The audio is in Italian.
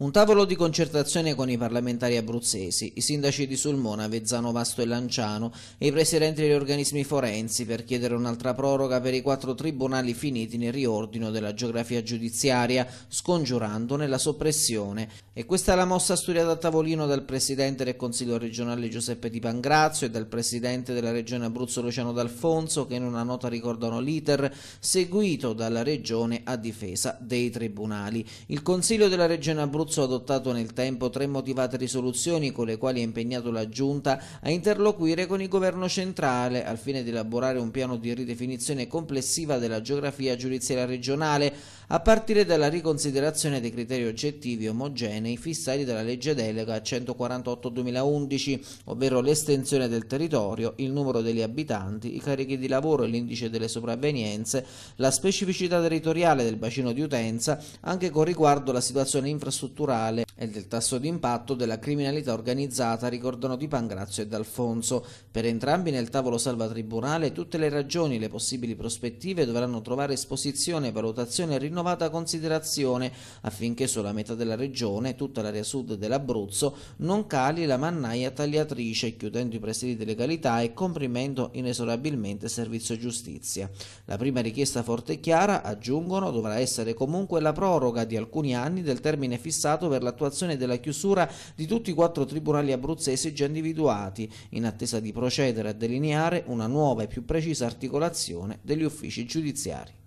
Un tavolo di concertazione con i parlamentari abruzzesi, i sindaci di Sulmona, Vezzano Vasto e Lanciano e i presidenti degli organismi forensi per chiedere un'altra proroga per i quattro tribunali finiti nel riordino della geografia giudiziaria, scongiurandone la soppressione. E questa è la mossa studiata a tavolino dal presidente del Consiglio regionale Giuseppe Di Pangrazio e dal presidente della regione Abruzzo Luciano D'Alfonso che in una nota ricordano l'iter seguito dalla regione a difesa dei tribunali. Il Consiglio della regione Abruzzo Abruzzo ha adottato nel tempo tre motivate risoluzioni con le quali ha impegnato la Giunta a interloquire con il governo centrale al fine di elaborare un piano di ridefinizione complessiva della geografia giudiziaria regionale a partire dalla riconsiderazione dei criteri oggettivi omogenei fissati dalla legge delega 148-2011, ovvero l'estensione del territorio, il numero degli abitanti, i carichi di lavoro e l'indice delle sopravvenienze, la specificità territoriale del bacino di utenza, anche con riguardo alla situazione infrastrutturale strutturale e del tasso di impatto della criminalità organizzata, ricordano Di Pangrazio e D'Alfonso. Per entrambi nel tavolo salva tribunale tutte le ragioni e le possibili prospettive dovranno trovare esposizione, valutazione e rinnovata considerazione affinché sulla metà della regione, tutta l'area sud dell'Abruzzo, non cali la mannaia tagliatrice, chiudendo i presidi di legalità e comprimendo inesorabilmente servizio giustizia. La prima richiesta forte e chiara, aggiungono, dovrà essere comunque la proroga di alcuni anni del termine fissato Stato per l'attuazione della chiusura di tutti i quattro tribunali abruzzesi già individuati, in attesa di procedere a delineare una nuova e più precisa articolazione degli uffici giudiziari.